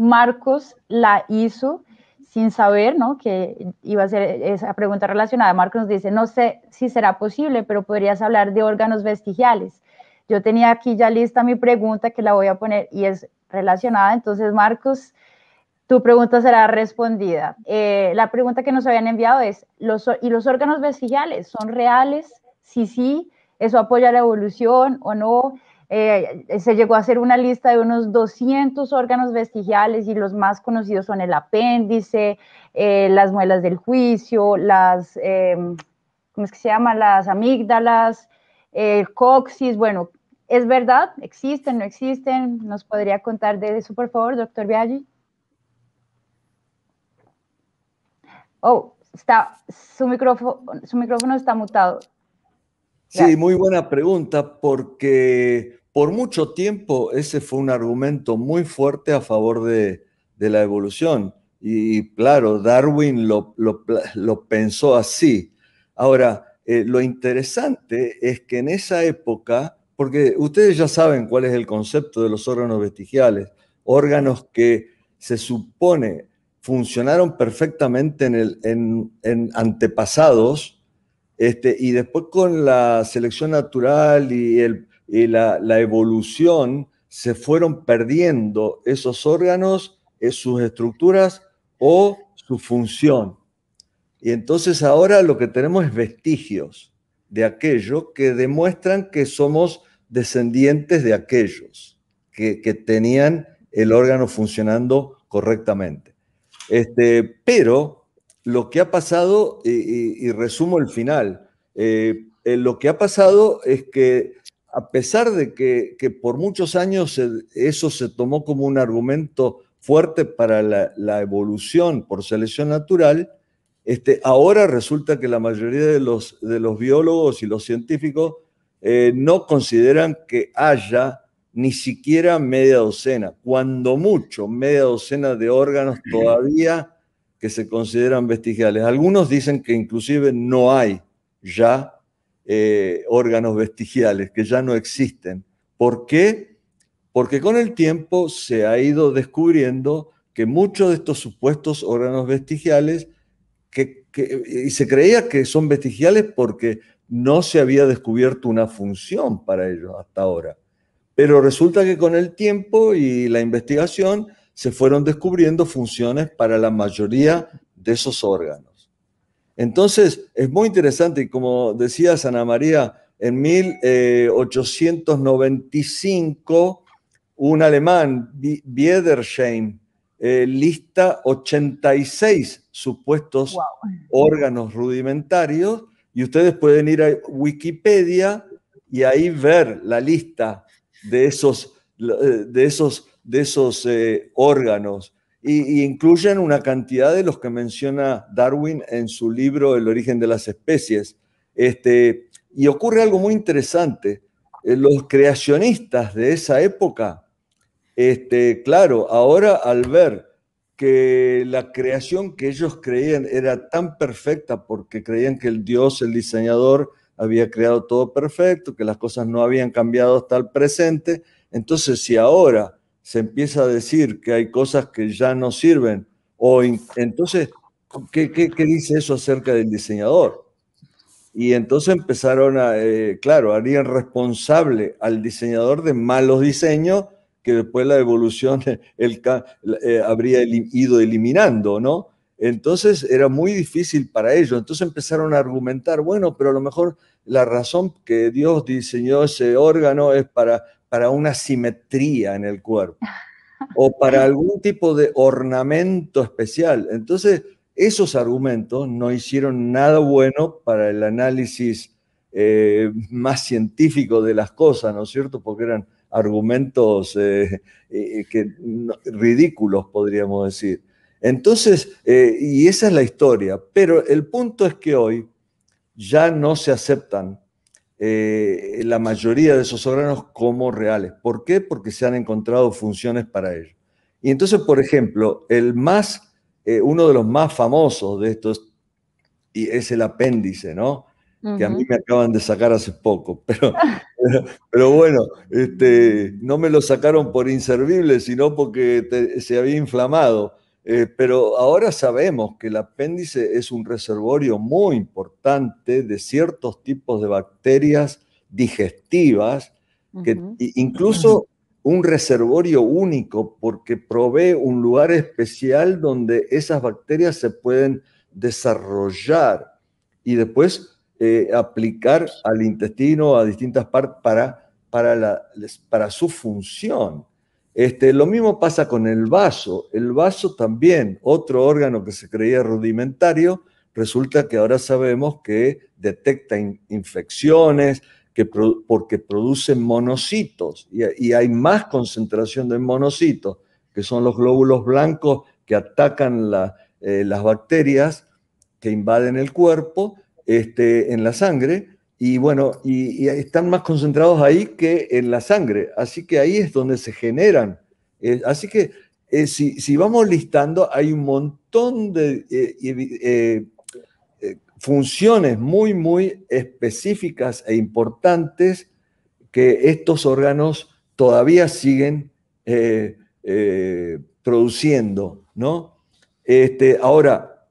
Marcos la hizo sin saber, ¿no? Que iba a ser esa pregunta relacionada. Marcos nos dice, no sé si será posible, pero podrías hablar de órganos vestigiales. Yo tenía aquí ya lista mi pregunta que la voy a poner y es relacionada. Entonces, Marcos, tu pregunta será respondida. Eh, la pregunta que nos habían enviado es, ¿y los órganos vestigiales son reales? Si sí, sí, ¿eso apoya la evolución o no? Eh, se llegó a hacer una lista de unos 200 órganos vestigiales y los más conocidos son el apéndice, eh, las muelas del juicio, las, em, ¿cómo es que se llama? Las amígdalas, el coxis, bueno, ¿es verdad? ¿Existen? ¿No existen? ¿Nos podría contar de eso, por favor, doctor Biaggi? Oh, está, su micrófono, su micrófono está mutado. Sí, muy buena pregunta, porque por mucho tiempo ese fue un argumento muy fuerte a favor de, la evolución. Y, claro, Darwin lo, pensó así. Ahora, eh, lo interesante es que en esa época, porque ustedes ya saben cuál es el concepto de los órganos vestigiales, órganos que se supone funcionaron perfectamente en, el, antepasados, este, y después con la selección natural y el la, evolución, se fueron perdiendo esos órganos, eh, sus estructuras o su función. Y entonces ahora lo que tenemos es vestigios de aquello que demuestran que somos descendientes de aquellos que, tenían el órgano funcionando correctamente. Este, pero lo que ha pasado, y, resumo el final, eh, eh, lo que ha pasado es que a pesar de que, por muchos años eso se tomó como un argumento fuerte para la, evolución por selección natural, este, ahora resulta que la mayoría de los, biólogos y los científicos eh, no consideran que haya ni siquiera media docena, cuando mucho, media docena de órganos todavía que se consideran vestigiales. Algunos dicen que inclusive no hay ya eh, órganos vestigiales que ya no existen. ¿Por qué? Porque con el tiempo se ha ido descubriendo que muchos de estos supuestos órganos vestigiales, que, y se creía que son vestigiales porque no se había descubierto una función para ellos hasta ahora. Pero resulta que con el tiempo y la investigación se fueron descubriendo funciones para la mayoría de esos órganos. Entonces, es muy interesante, como decía santa María, en 1895, eh, un alemán, Biedersheim, eh, lista 86 supuestos órganos rudimentarios y ustedes pueden ir a Wikipedia y ahí ver la lista de esos, eh, de esos, de esos órganos y, incluyen una cantidad de los que menciona Darwin en su libro El origen de las especies. Este, y ocurre algo muy interesante. Eh, los creacionistas de esa época, este, claro, ahora al ver que la creación que ellos creían era tan perfecta porque creían que el Dios, el diseñador, había creado todo perfecto, que las cosas no habían cambiado hasta el presente. Entonces, si ahora se empieza a decir que hay cosas que ya no sirven. O entonces, ¿qué, qué, dice eso acerca del diseñador? Y entonces empezaron a, eh, claro, harían responsable al diseñador de malos diseños que después la evolución el, eh, habría ido eliminando, ¿no? Entonces era muy difícil para ellos. Entonces empezaron a argumentar, bueno, pero a lo mejor la razón que Dios diseñó ese órgano es para para una simetría en el cuerpo o para algún tipo de ornamento especial. Entonces, esos argumentos no hicieron nada bueno para el análisis eh, más científico de las cosas, ¿no es cierto? Porque eran argumentos eh, eh, que, ridículos, podríamos decir. Entonces, y esa es la historia, pero el punto es que hoy ya no se aceptan eh, la mayoría de esos órganos como reales. ¿Por qué? Porque se han encontrado funciones para ellos. Y entonces, por ejemplo, el más, eh, uno de los más famosos de estos y es el apéndice, ¿no? Que a mí me acaban de sacar hace poco, pero, pero, bueno, este, no me lo sacaron por inservible, sino porque se había inflamado. Eh, pero ahora sabemos que el apéndice es un reservorio muy importante de ciertos tipos de bacterias digestivas, incluso un reservorio único porque provee un lugar especial donde esas bacterias se pueden desarrollar y después eh, aplicar al intestino, a distintas partes para su función. Este, lo mismo pasa con el vaso. El vaso también, otro órgano que se creía rudimentario, resulta que ahora sabemos que detecta infecciones, porque produce monocitos y, hay más concentración de monocitos, que son los glóbulos blancos que atacan eh, las bacterias que invaden el cuerpo este, en la sangre y bueno, y, están más concentrados ahí que en la sangre. Así que ahí es donde se generan. Eh, así que eh, si, vamos listando, hay un montón de eh, funciones muy, muy específicas e importantes que estos órganos todavía siguen produciendo, ¿no? Este, ahora,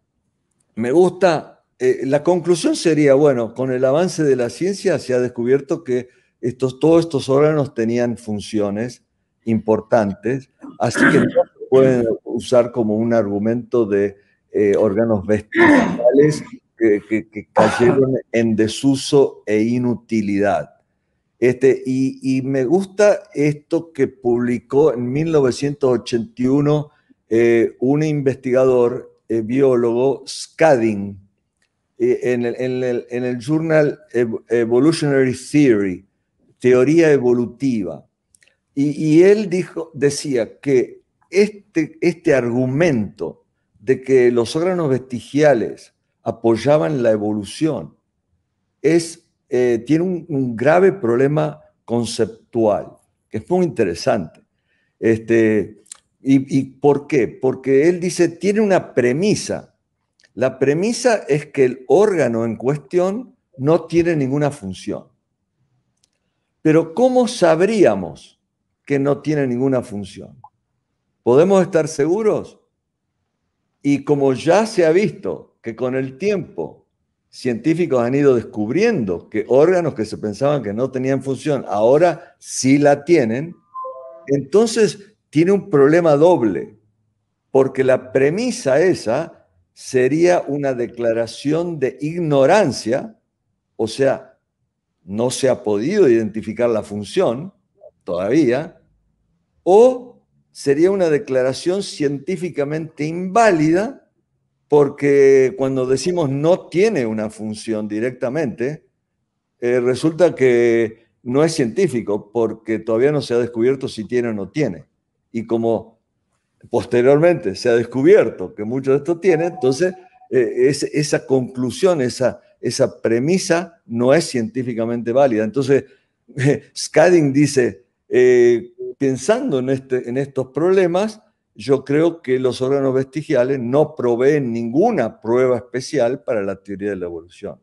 me gusta eh, la conclusión sería, bueno, con el avance de la ciencia se ha descubierto que estos, todos estos órganos tenían funciones importantes, así que no se pueden usar como un argumento de eh, órganos vestigiales que, cayeron en desuso e inutilidad. Este, y, me gusta esto que publicó en 1981 eh, un investigador biólogo, Scading, eh, en el, en, el, Journal Evolutionary Theory, teoría evolutiva. Y, él dijo, decía que este, este argumento de que los órganos vestigiales apoyaban la evolución es, eh, tiene un, grave problema conceptual, que es muy interesante. Este, y, ¿Y por qué? Porque él dice, tiene una premisa la premisa es que el órgano en cuestión no tiene ninguna función. Pero ¿cómo sabríamos que no tiene ninguna función? ¿Podemos estar seguros? Y como ya se ha visto que con el tiempo científicos han ido descubriendo que órganos que se pensaban que no tenían función ahora sí la tienen, entonces tiene un problema doble, porque la premisa esa sería una declaración de ignorancia, o sea, no se ha podido identificar la función todavía, o sería una declaración científicamente inválida, porque cuando decimos no tiene una función directamente, eh, resulta que no es científico, porque todavía no se ha descubierto si tiene o no tiene. Y como posteriormente se ha descubierto que mucho de esto tiene, entonces eh, esa conclusión, esa, esa premisa no es científicamente válida. Entonces, Skadding dice, eh, pensando en, este, en estos problemas, yo creo que los órganos vestigiales no proveen ninguna prueba especial para la teoría de la evolución.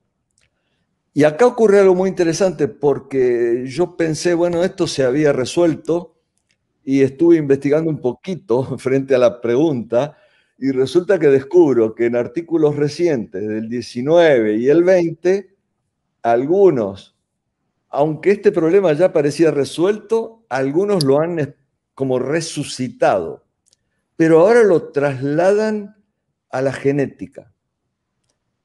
Y acá ocurre algo muy interesante porque yo pensé, bueno, esto se había resuelto y estuve investigando un poquito frente a la pregunta y resulta que descubro que en artículos recientes del 19 y el 20, algunos, aunque este problema ya parecía resuelto, algunos lo han como resucitado, pero ahora lo trasladan a la genética.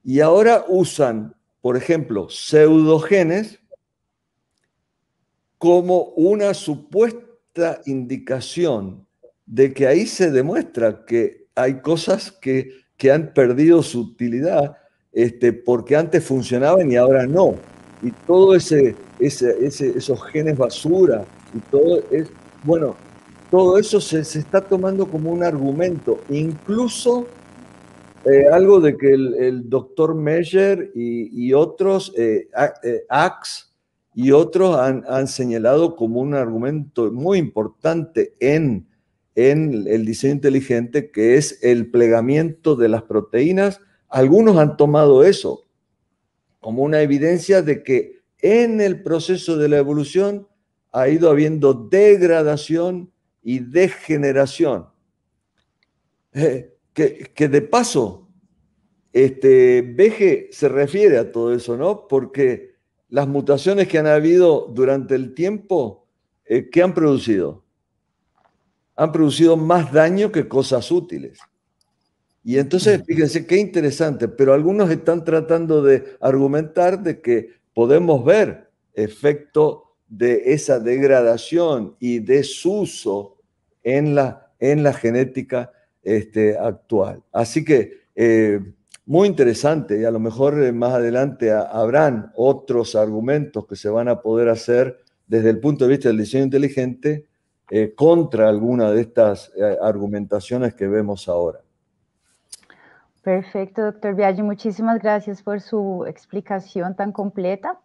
Y ahora usan, por ejemplo, pseudogenes como una supuesta indicación de que ahí se demuestra que hay cosas que, han perdido su utilidad este, porque antes funcionaban y ahora no. Y todo ese, ese, esos genes basura y todo es, bueno, todo eso se, está tomando como un argumento, incluso eh, algo de que el, doctor Meyer y, otros, eh, eh, Axe, y otros han, señalado como un argumento muy importante en, en el diseño inteligente, que es el plegamiento de las proteínas. Algunos han tomado eso como una evidencia de que en el proceso de la evolución ha ido habiendo degradación y degeneración. Eh, que, de paso, este, se refiere a todo eso, ¿no? Porque las mutaciones que han habido durante el tiempo, eh, ¿qué han producido? Han producido más daño que cosas útiles. Y entonces, fíjense qué interesante, pero algunos están tratando de argumentar de que podemos ver efecto de esa degradación y desuso en la, en la genética este, actual. Así que eh, muy interesante y a lo mejor eh, más adelante habrán otros argumentos que se van a poder hacer desde el punto de vista del diseño inteligente eh, contra alguna de estas eh, argumentaciones que vemos ahora. Perfecto, doctor Biaggi. Muchísimas gracias por su explicación tan completa.